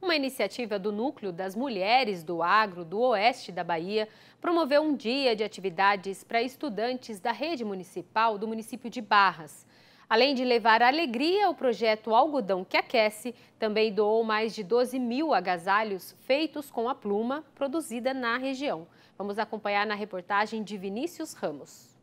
Uma iniciativa do Núcleo das Mulheres do Agro do Oeste da Bahia promoveu um dia de atividades para estudantes da rede municipal do município de Barras. Além de levar alegria ao projeto Algodão que Aquece, também doou mais de 12 mil agasalhos feitos com a pluma produzida na região. Vamos acompanhar na reportagem de Vinícius Ramos.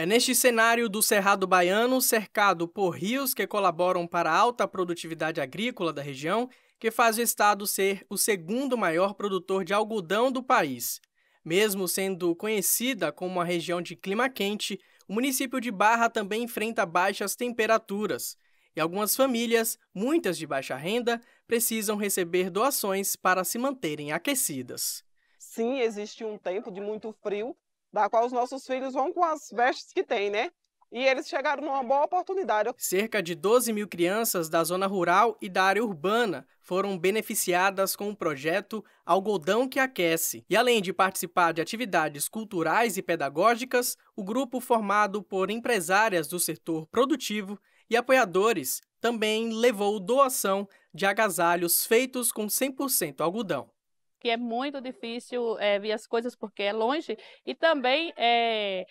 É neste cenário do Cerrado Baiano, cercado por rios que colaboram para a alta produtividade agrícola da região, que faz o estado ser o segundo maior produtor de algodão do país. Mesmo sendo conhecida como uma região de clima quente, o município de Barra também enfrenta baixas temperaturas. E algumas famílias, muitas de baixa renda, precisam receber doações para se manterem aquecidas. Sim, existe um tempo de muito frio da qual os nossos filhos vão com as vestes que têm, né? E eles chegaram numa boa oportunidade. Cerca de 12 mil crianças da zona rural e da área urbana foram beneficiadas com o projeto Algodão que Aquece. E além de participar de atividades culturais e pedagógicas, o grupo, formado por empresárias do setor produtivo e apoiadores, também levou doação de agasalhos feitos com 100% algodão que é muito difícil é, ver as coisas porque é longe e também é,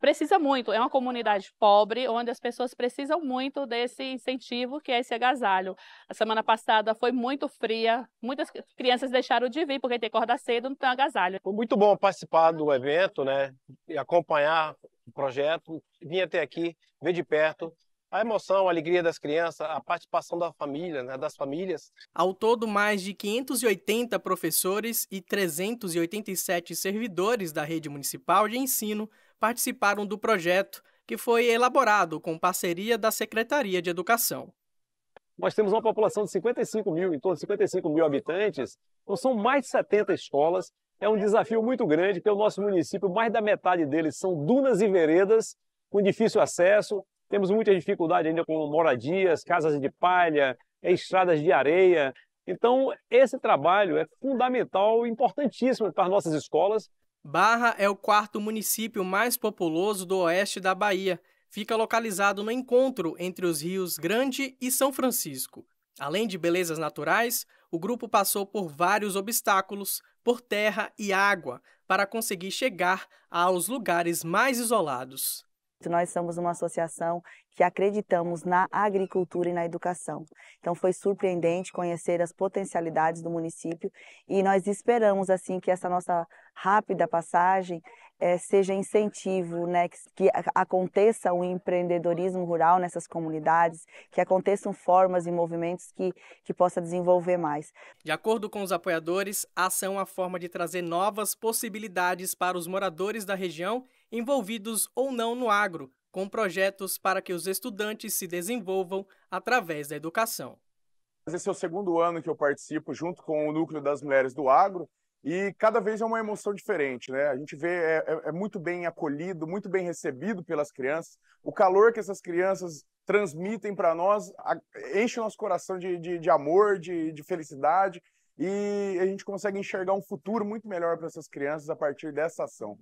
precisa muito. É uma comunidade pobre, onde as pessoas precisam muito desse incentivo que é esse agasalho. A semana passada foi muito fria, muitas crianças deixaram de vir porque tem corda cedo, não tem agasalho. Foi muito bom participar do evento, né? E acompanhar o projeto, vim até aqui, ver de perto a emoção, a alegria das crianças, a participação da família, né, das famílias. Ao todo, mais de 580 professores e 387 servidores da rede municipal de ensino participaram do projeto, que foi elaborado com parceria da Secretaria de Educação. Nós temos uma população de 55 mil, em torno de 55 mil habitantes, então são mais de 70 escolas. É um desafio muito grande, porque o nosso município, mais da metade deles são dunas e veredas, com difícil acesso, temos muita dificuldade ainda com moradias, casas de palha, estradas de areia. Então, esse trabalho é fundamental, importantíssimo para as nossas escolas. Barra é o quarto município mais populoso do oeste da Bahia. Fica localizado no encontro entre os rios Grande e São Francisco. Além de belezas naturais, o grupo passou por vários obstáculos por terra e água para conseguir chegar aos lugares mais isolados. Nós somos uma associação que acreditamos na agricultura e na educação. Então foi surpreendente conhecer as potencialidades do município e nós esperamos assim que essa nossa rápida passagem é, seja incentivo, né, que, que, aconteça o empreendedorismo rural nessas comunidades, que aconteçam formas e movimentos que, que possa desenvolver mais. De acordo com os apoiadores, a ação é uma forma de trazer novas possibilidades para os moradores da região envolvidos ou não no agro, com projetos para que os estudantes se desenvolvam através da educação. Esse é o segundo ano que eu participo junto com o Núcleo das Mulheres do Agro, e cada vez é uma emoção diferente, né? A gente vê, é, é, é muito bem acolhido, muito bem recebido pelas crianças. O calor que essas crianças transmitem para nós enche o nosso coração de, de, de amor, de, de felicidade e a gente consegue enxergar um futuro muito melhor para essas crianças a partir dessa ação.